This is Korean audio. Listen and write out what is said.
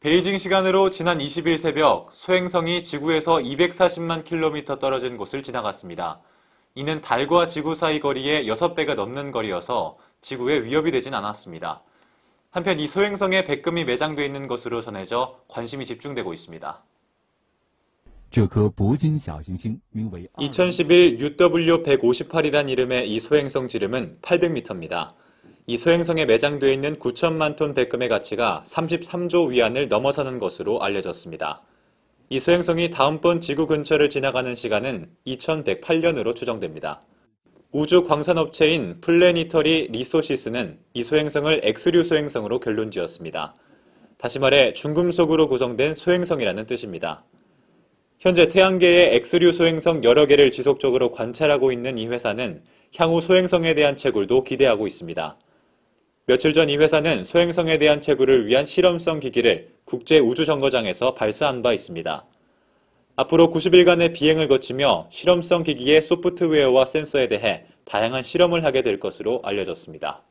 베이징 시간으로 지난 20일 새벽 소행성이 지구에서 240만 킬로미터 떨어진 곳을 지나갔습니다. 이는 달과 지구 사이 거리의 6배가 넘는 거리여서 지구에 위협이 되진 않았습니다. 한편 이 소행성에 백금이 매장되어 있는 것으로 전해져 관심이 집중되고 있습니다. 2011 UW158이란 아. 이름의 이 소행성 지름은 800m입니다. 이 소행성에 매장되어 있는 9천만 톤 백금의 가치가 33조 위안을 넘어서는 것으로 알려졌습니다. 이 소행성이 다음번 지구 근처를 지나가는 시간은 2108년으로 추정됩니다. 우주 광산업체인 플래니터리 리소시스는 이 소행성을 엑스류 소행성으로 결론 지었습니다. 다시 말해 중금속으로 구성된 소행성이라는 뜻입니다. 현재 태양계의 엑스류 소행성 여러 개를 지속적으로 관찰하고 있는 이 회사는 향후 소행성에 대한 채굴도 기대하고 있습니다. 며칠 전 이 회사는 소행성에 대한 채굴을 위한 실험성 기기를 국제우주정거장에서 발사한 바 있습니다. 앞으로 90일간의 비행을 거치며 실험성 기기의 소프트웨어와 센서에 대해 다양한 실험을 하게 될 것으로 알려졌습니다.